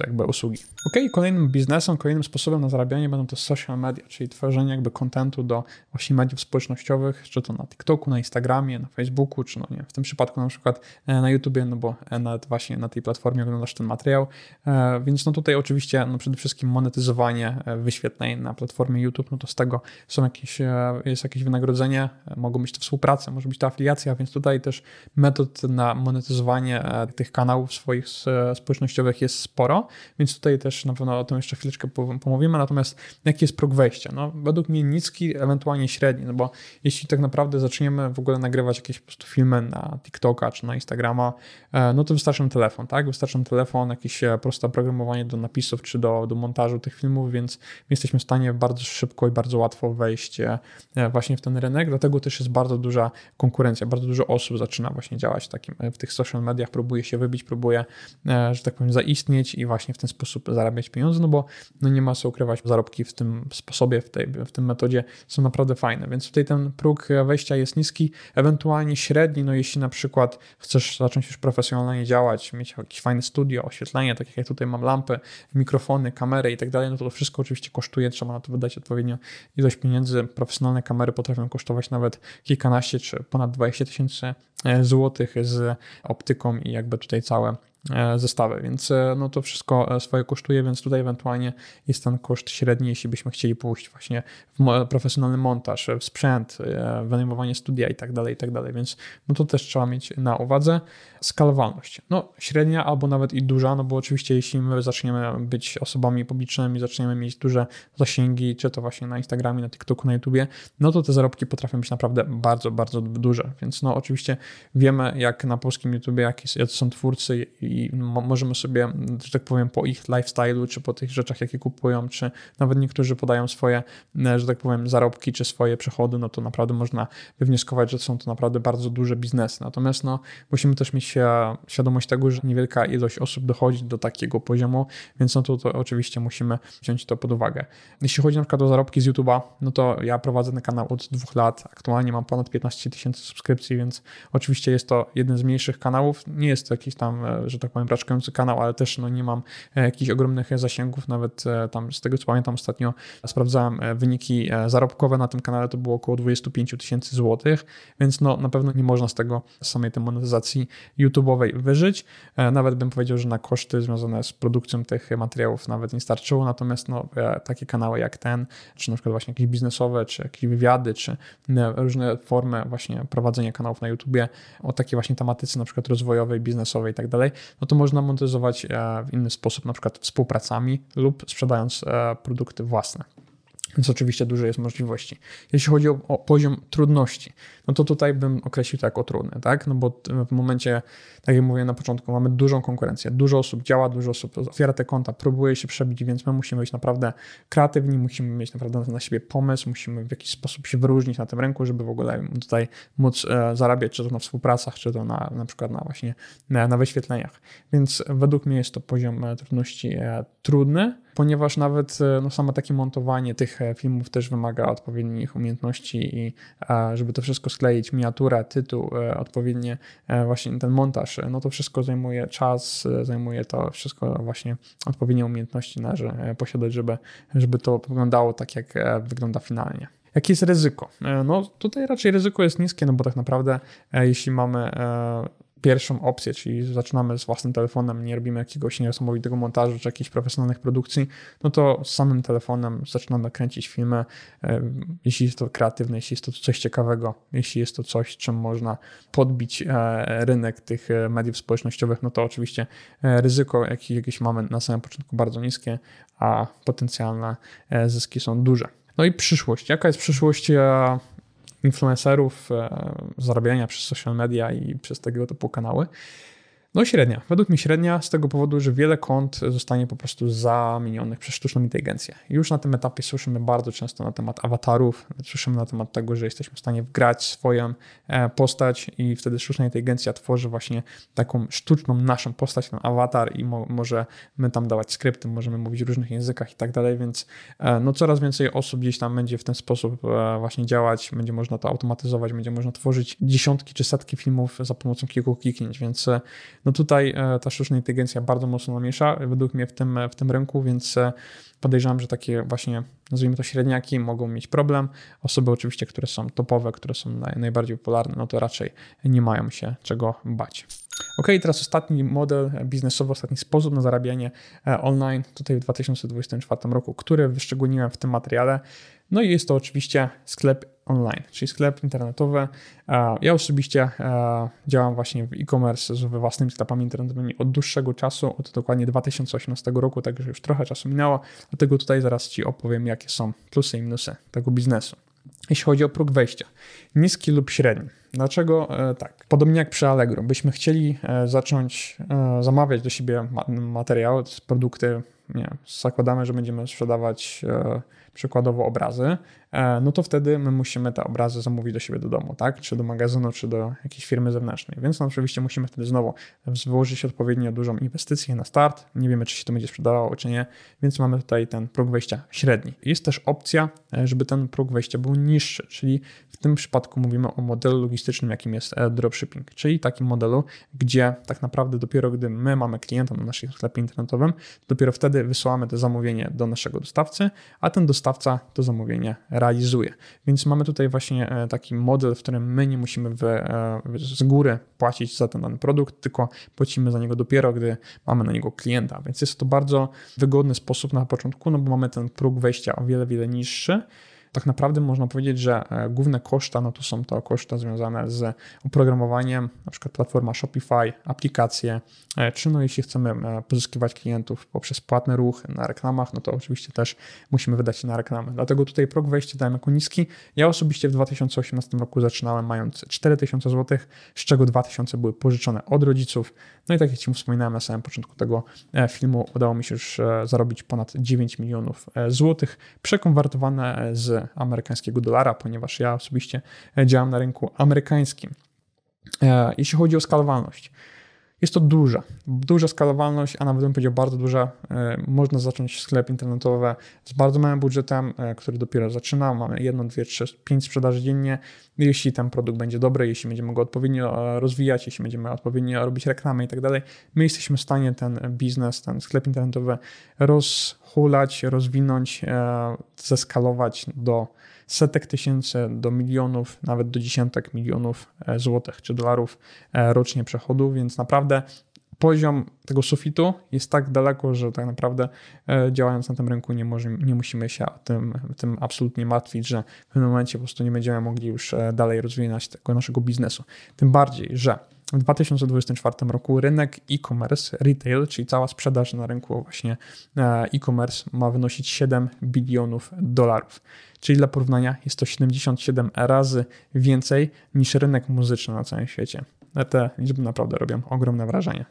jakby usługi. Ok, kolejnym biznesem, kolejnym sposobem na zarabianie będą to social media, czyli tworzenie jakby kontentu do właśnie mediów społecznościowych, czy to na TikToku, na Instagramie, na Facebooku, czy no nie, w tym przypadku na przykład na YouTubie, no bo E, nawet właśnie na tej platformie oglądasz ten materiał. E, więc no tutaj oczywiście no przede wszystkim monetyzowanie e, wyświetleń na platformie YouTube, no to z tego są jakieś, jest jakieś wynagrodzenie, mogą być to współprace, może być to afiliacja, więc tutaj też metod na monetyzowanie tych kanałów swoich społecznościowych jest sporo, więc tutaj też na pewno o tym jeszcze chwileczkę pomówimy, natomiast jaki jest próg wejścia? No według mnie niski, ewentualnie średni, no bo jeśli tak naprawdę zaczniemy w ogóle nagrywać jakieś po prostu filmy na TikToka czy na Instagrama, E, no to wystarczy nam telefon, tak? Wystarczy nam telefon, jakieś e, proste oprogramowanie do napisów czy do, do montażu tych filmów, więc jesteśmy w stanie bardzo szybko i bardzo łatwo wejść e, właśnie w ten rynek, dlatego też jest bardzo duża konkurencja, bardzo dużo osób zaczyna właśnie działać w, takim, w tych social mediach, próbuje się wybić, próbuje, że tak powiem, zaistnieć i właśnie w ten sposób zarabiać pieniądze, no bo no nie ma co ukrywać, zarobki w tym sposobie, w tej, w tym metodzie są naprawdę fajne, więc tutaj ten próg wejścia jest niski, ewentualnie średni, no jeśli na przykład chcesz zacząć już profesjonalnie profesjonalnie działać, mieć jakieś fajne studio, oświetlenie, tak jak tutaj mam lampy, mikrofony, kamery i tak dalej, no to to wszystko oczywiście kosztuje, trzeba na to wydać odpowiednio ilość pieniędzy. Profesjonalne kamery potrafią kosztować nawet kilkanaście czy ponad 20 tysięcy e, złotych z optyką i jakby tutaj całe E, zestawy, więc e, no to wszystko e, swoje kosztuje, więc tutaj ewentualnie jest ten koszt średni, jeśli byśmy chcieli pójść właśnie w profesjonalny montaż, w sprzęt, wynajmowanie studia i tak dalej, i tak dalej, więc no to też trzeba mieć na uwadze. Skalowalność, no średnia albo nawet i duża, no bo oczywiście jeśli my zaczniemy być osobami publicznymi, zaczniemy mieć duże zasięgi, czy to właśnie na Instagramie, na TikToku, na YouTubie, no to te zarobki potrafią być naprawdę bardzo, bardzo duże, więc no oczywiście wiemy jak na polskim YouTubie, jakie są twórcy i i możemy sobie, że tak powiem, po ich lifestyle'u, czy po tych rzeczach, jakie kupują, czy nawet niektórzy podają swoje, e, że tak powiem, zarobki, czy swoje przychody, no to naprawdę można wywnioskować, że są to naprawdę bardzo duże biznesy. Natomiast no, musimy też mieć e, świadomość tego, że niewielka ilość osób dochodzi do takiego poziomu, więc no to, to oczywiście musimy wziąć to pod uwagę. Jeśli chodzi na przykład o zarobki z YouTube'a, no to ja prowadzę ten kanał od dwóch lat, aktualnie mam ponad 15 tysięcy subskrypcji, więc oczywiście jest to jeden z mniejszych kanałów, nie jest to jakiś tam, e, że tak tak powiem, raczkujący kanał, ale też no, nie mam e, jakichś ogromnych e, zasięgów. Nawet e, tam z tego co pamiętam ostatnio sprawdzałem wyniki zarobkowe na tym kanale, to było około 25 tysięcy złotych, więc no, na pewno nie można z tego samej tej monetyzacji YouTube'owej wyżyć. Nawet bym powiedział, że na koszty związane z produkcją tych materiałów nawet nie starczyło, natomiast no, takie kanały jak ten, czy na przykład właśnie jakieś biznesowe, czy jakieś wywiady, czy różne formy właśnie prowadzenia kanałów na YouTubie o takiej właśnie tematyce na przykład rozwojowej, biznesowej i tak dalej, no to można monetizować e, w inny sposób, na przykład współpracami lub sprzedając e, produkty własne. Więc oczywiście dużo jest możliwości. Jeśli chodzi o, o, poziom trudności, no to tutaj bym określił tak o trudny, tak? No bo w momencie, tak jak mówiłem na początku, mamy dużą konkurencję. Dużo osób działa, dużo osób otwiera te konta, próbuje się przebić, więc my musimy być naprawdę kreatywni, musimy mieć naprawdę na siebie pomysł, musimy w jakiś sposób się wyróżnić na tym rynku, żeby w ogóle tutaj móc e, zarabiać, czy to na współpracach, czy to na, na przykład na właśnie na, na wyświetleniach. Więc według mnie jest to poziom e, trudności e, trudny, ponieważ nawet no, samo takie montowanie tych E, filmów też wymaga odpowiednich umiejętności i żeby to wszystko skleić, miniaturę tytuł, e, odpowiednie e, właśnie ten montaż, no to wszystko zajmuje czas, zajmuje to wszystko właśnie odpowiednie umiejętności należy posiadać, żeby, żeby to wyglądało tak, jak wygląda finalnie. Jakie jest ryzyko? No tutaj raczej ryzyko jest niskie, no bo tak naprawdę jeśli mamy pierwszą opcję, czyli zaczynamy z własnym telefonem, nie robimy jakiegoś niesamowitego montażu czy jakichś profesjonalnych produkcji, no to z samym telefonem zaczynamy kręcić filmy, e, jeśli jest to kreatywne, jeśli jest to coś ciekawego, jeśli jest to coś, czym można podbić e, rynek tych e, mediów społecznościowych, no to oczywiście ryzyko, jakieś mamy na samym początku bardzo niskie, a potencjalne zyski są duże. No i przyszłość. Jaka jest przyszłość? influencerów, e, zarabiania przez social media i przez tego typu kanały. No średnia. Według mnie średnia z tego powodu, że wiele kont zostanie po prostu zamienionych przez sztuczną inteligencję. Już na tym etapie słyszymy bardzo często na temat awatarów, słyszymy na temat tego, że jesteśmy w stanie wgrać swoją e, postać i wtedy sztuczna inteligencja tworzy właśnie taką sztuczną naszą postać, ten awatar i mo możemy tam dawać skrypty, możemy mówić w różnych językach i tak dalej, więc e, no coraz więcej osób gdzieś tam będzie w ten sposób e, właśnie działać, będzie można to automatyzować, będzie można tworzyć dziesiątki czy setki filmów za pomocą kilku kliknięć, więc no tutaj e, ta sztuczna inteligencja bardzo mocno namiesza, według mnie w tym, e, w tym rynku, więc e, podejrzewam, że takie właśnie, nazwijmy to średniaki, mogą mieć problem. Osoby oczywiście, które są topowe, które są najbardziej popularne, no to raczej nie mają się czego bać. Ok, teraz ostatni model biznesowy, ostatni sposób na zarabianie online tutaj w 2024 roku, który wyszczególniłem w tym materiale. No i jest to oczywiście sklep online, czyli sklep internetowy. Ja osobiście e, działam właśnie w e-commerce z własnymi sklepami internetowymi od dłuższego czasu, od dokładnie 2018 roku, także już trochę czasu minęło, dlatego tutaj zaraz Ci opowiem, jakie są plusy i minusy tego biznesu jeśli chodzi o próg wejścia. Niski lub średni. Dlaczego e, tak? Podobnie jak przy Allegro, byśmy chcieli e, zacząć zamawiać do siebie materiały, produkty nie, zakładamy, że będziemy sprzedawać e, przykładowo obrazy, e, no to wtedy my musimy te obrazy zamówić do siebie do domu, tak? Czy do magazynu, czy do jakiejś firmy zewnętrznej. Więc no, oczywiście musimy wtedy znowu złożyć odpowiednio dużą inwestycję na start. Nie wiemy, czy się to będzie sprzedawało, czy nie, więc mamy tutaj ten próg wejścia średni. Jest też opcja, e, żeby ten próg wejścia był niższy, czyli w tym przypadku mówimy o modelu logistycznym, jakim jest dropshipping, czyli takim modelu, gdzie tak naprawdę dopiero gdy my mamy klienta na naszym sklepie internetowym, dopiero wtedy wtedy wysyłamy to zamówienie do naszego dostawcy, a ten dostawca to zamówienie realizuje. Więc mamy tutaj właśnie e, taki model, w którym my nie musimy e, z góry płacić za ten dany produkt, tylko płacimy za niego dopiero, gdy mamy na niego klienta. Więc jest to bardzo wygodny sposób na początku, no bo mamy ten próg wejścia o wiele, wiele niższy tak naprawdę można powiedzieć, że e, główne koszta no to są to koszta związane z oprogramowaniem, na przykład platforma Shopify, aplikacje, e, czy no jeśli chcemy e, pozyskiwać klientów poprzez płatny ruch na reklamach, no to oczywiście też musimy wydać się na reklamy. Dlatego tutaj próg wejścia dałem jako niski. Ja osobiście w 2018 roku zaczynałem mając 4000 zł, z czego 2000 były pożyczone od rodziców. No i tak jak Ci wspominałem na samym początku tego filmu, udało mi się już zarobić ponad 9 milionów złotych, przekonwertowane z amerykańskiego dolara, ponieważ ja osobiście e, działam na rynku amerykańskim. E, jeśli chodzi o skalowalność, jest to duża, duża skalowalność, a nawet bym powiedział bardzo duża. E, można zacząć sklep internetowy z bardzo małym budżetem, e, który dopiero zaczyna. Mamy 1, 2, 3, 5 sprzedaży dziennie. Jeśli ten produkt będzie dobry, jeśli będziemy go odpowiednio e, rozwijać, jeśli będziemy odpowiednio robić reklamy i tak dalej, my jesteśmy w stanie ten biznes, ten sklep internetowy rozhulać, rozwinąć, zeskalować do setek tysięcy do milionów, nawet do dziesiątek milionów e, złotych czy dolarów e, rocznie przechodu, więc naprawdę poziom tego sufitu jest tak daleko, że tak naprawdę e, działając na tym rynku nie, możemy, nie musimy się tym, tym absolutnie martwić, że w pewnym momencie po prostu nie będziemy mogli już dalej rozwijać tego naszego biznesu. Tym bardziej, że w 2024 roku rynek e-commerce, retail, czyli cała sprzedaż na rynku właśnie e, e-commerce ma wynosić 7 bilionów dolarów. Czyli dla porównania jest to 77 razy więcej niż rynek muzyczny na całym świecie. Te liczby naprawdę robią ogromne wrażenie.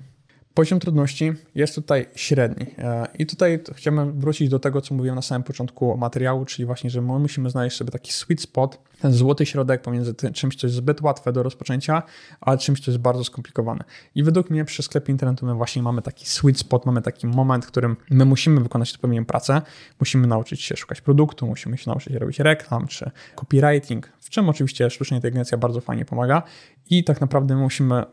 Poziom trudności jest tutaj średni. E, I tutaj chciałbym wrócić do tego, co mówiłem na samym początku materiału, czyli właśnie, że my musimy znaleźć sobie taki sweet spot, ten złoty środek pomiędzy tym, czymś, co jest zbyt łatwe do rozpoczęcia, a czymś, co jest bardzo skomplikowane. I według mnie przy sklepie internetu my właśnie mamy taki sweet spot, mamy taki moment, w którym my musimy wykonać odpowiednią pracę, musimy nauczyć się szukać produktu, musimy się nauczyć robić reklam czy copywriting, w czym oczywiście sztuczna inteligencja bardzo fajnie pomaga i tak naprawdę musimy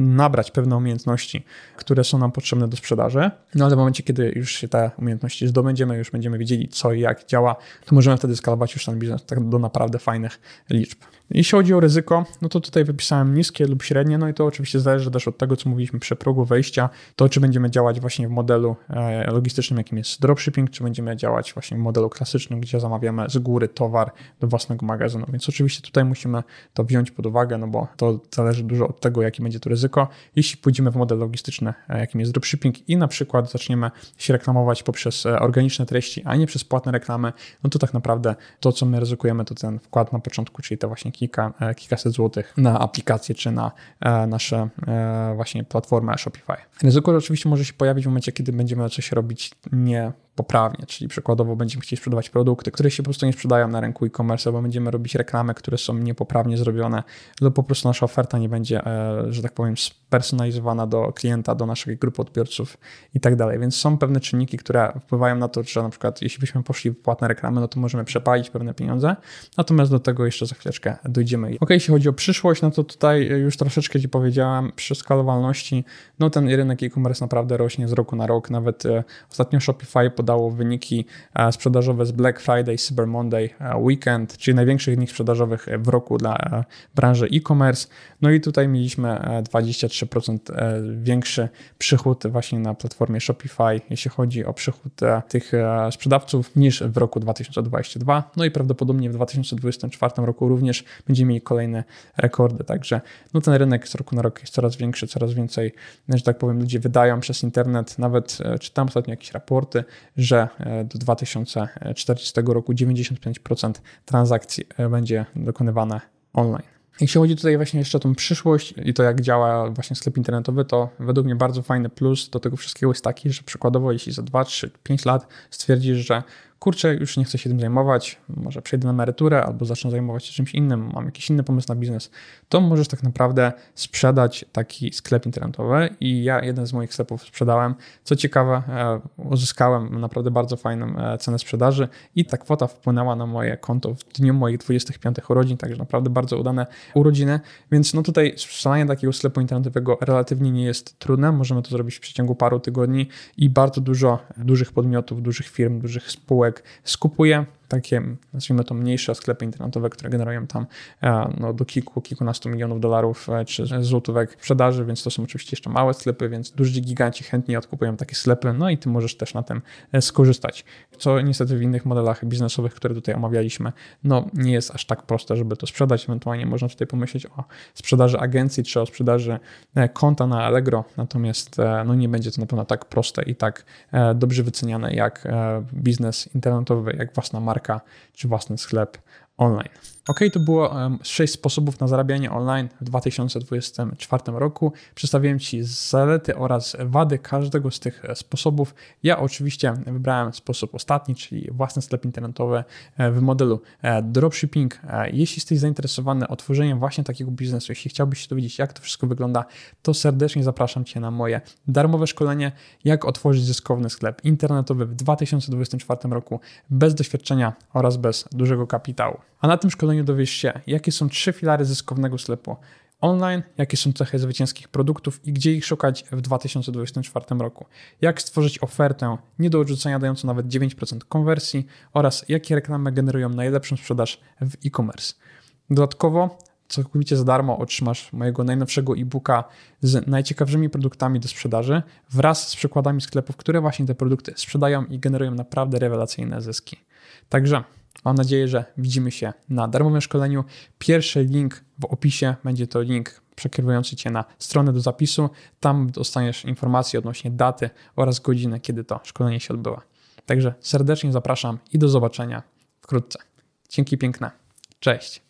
nabrać pewne umiejętności, które są nam potrzebne do sprzedaży, no ale w momencie, kiedy już się te umiejętności zdobędziemy, już będziemy wiedzieli co i jak działa, to możemy wtedy skalować już ten biznes tak do naprawdę fajnych liczb. Jeśli chodzi o ryzyko, no to tutaj wypisałem niskie lub średnie, no i to oczywiście zależy też od tego, co mówiliśmy przy progu wejścia, to czy będziemy działać właśnie w modelu e, logistycznym, jakim jest dropshipping, czy będziemy działać właśnie w modelu klasycznym, gdzie zamawiamy z góry towar do własnego magazynu. Więc oczywiście tutaj musimy to wziąć pod uwagę, no bo to zależy dużo od tego, jakie będzie to ryzyko. Jeśli pójdziemy w model logistyczny, e, jakim jest dropshipping i na przykład zaczniemy się reklamować poprzez e, organiczne treści, a nie przez płatne reklamy, no to tak naprawdę to, co my ryzykujemy, to ten wkład na początku, czyli te właśnie kilka, e, kilkaset złotych na aplikację czy na e, nasze e, właśnie platformę Shopify. Ryzyko oczywiście może się pojawić w momencie, kiedy będziemy coś robić nie poprawnie, czyli przykładowo będziemy chcieli sprzedawać produkty, które się po prostu nie sprzedają na rynku e-commerce, bo będziemy robić reklamy, które są niepoprawnie zrobione lub po prostu nasza oferta nie będzie, e, że tak powiem, spersonalizowana do klienta, do naszej grupy odbiorców i tak dalej. Więc są pewne czynniki, które wpływają na to, że na przykład jeśli byśmy poszli w płatne reklamy, no to możemy przepalić pewne pieniądze, natomiast do tego jeszcze za chwileczkę dojdziemy. Ok, jeśli chodzi o przyszłość, no to tutaj już troszeczkę Ci powiedziałem, przy skalowalności, no ten rynek e-commerce naprawdę rośnie z roku na rok, nawet e, ostatnio Shopify podaje podało wyniki e, sprzedażowe z Black Friday, Cyber Monday, e, Weekend, czyli największych dni sprzedażowych w roku dla e, branży e-commerce. No i tutaj mieliśmy 23% większy przychód właśnie na platformie Shopify, jeśli chodzi o przychód tych sprzedawców niż w roku 2022. No i prawdopodobnie w 2024 roku również będziemy mieli kolejne rekordy. Także no ten rynek z roku na rok jest coraz większy, coraz więcej, że tak powiem, ludzie wydają przez internet. Nawet czytam ostatnio jakieś raporty, że e, do 2040 roku 95% transakcji e, będzie dokonywane online. Jeśli chodzi tutaj właśnie jeszcze o tą przyszłość i to, jak działa właśnie sklep internetowy, to według mnie bardzo fajny plus do tego wszystkiego jest taki, że przykładowo jeśli za 2, 3, 5 lat stwierdzisz, że kurczę, już nie chcę się tym zajmować, może przejdę na emeryturę albo zacznę zajmować się czymś innym, mam jakiś inny pomysł na biznes, to możesz tak naprawdę sprzedać taki sklep internetowy i ja jeden z moich sklepów sprzedałem. Co ciekawe, e, uzyskałem naprawdę bardzo fajną e, cenę sprzedaży i ta kwota wpłynęła na moje konto w dniu moich 25 urodzin, także naprawdę bardzo udane urodziny, więc no tutaj sprzedanie takiego sklepu internetowego relatywnie nie jest trudne, możemy to zrobić w przeciągu paru tygodni i bardzo dużo dużych podmiotów, dużych firm, dużych spółek, spółek skupuje takie, nazwijmy to, mniejsze sklepy internetowe, które generują tam e, no, do kilku, kilkunastu milionów dolarów e, czy złotówek sprzedaży, więc to są oczywiście jeszcze małe sklepy, więc duży giganci chętnie odkupują takie sklepy, no i ty możesz też na tym e, skorzystać. Co niestety w innych modelach biznesowych, które tutaj omawialiśmy, no nie jest aż tak proste, żeby to sprzedać. Ewentualnie można tutaj pomyśleć o sprzedaży agencji czy o sprzedaży konta na Allegro, natomiast no nie będzie to na pewno tak proste i tak dobrze wyceniane jak biznes internetowy, jak własna marka marka czy własny sklep online. Ok, to było 6 sposobów na zarabianie online w 2024 roku. Przedstawiłem Ci zalety oraz wady każdego z tych e, sposobów. Ja oczywiście wybrałem sposób ostatni, czyli własny sklep internetowy e, w modelu e, dropshipping. Jeśli jesteś zainteresowany otworzeniem właśnie takiego biznesu, jeśli chciałbyś się dowiedzieć, jak to wszystko wygląda, to serdecznie zapraszam Cię na moje darmowe szkolenie, jak otworzyć zyskowny sklep internetowy w 2024 roku bez doświadczenia oraz bez dużego kapitału. A na tym szkoleniu dowiesz się, jakie są trzy filary zyskownego sklepu online, jakie są cechy zwycięskich produktów i gdzie ich szukać w 2024 roku. Jak stworzyć ofertę nie do odrzucenia dającą nawet 9% konwersji oraz jakie reklamy generują najlepszą sprzedaż w e-commerce. Dodatkowo całkowicie za darmo otrzymasz mojego najnowszego e-booka z najciekawszymi produktami do sprzedaży wraz z przykładami sklepów, które właśnie te produkty sprzedają i generują naprawdę rewelacyjne zyski. Także Mam nadzieję, że widzimy się na darmowym szkoleniu. Pierwszy link w opisie będzie to link przekierujący Cię na stronę do zapisu. Tam dostaniesz informacje odnośnie daty oraz godziny, kiedy to szkolenie się odbywa. Także serdecznie zapraszam i do zobaczenia wkrótce. Dzięki piękne. Cześć.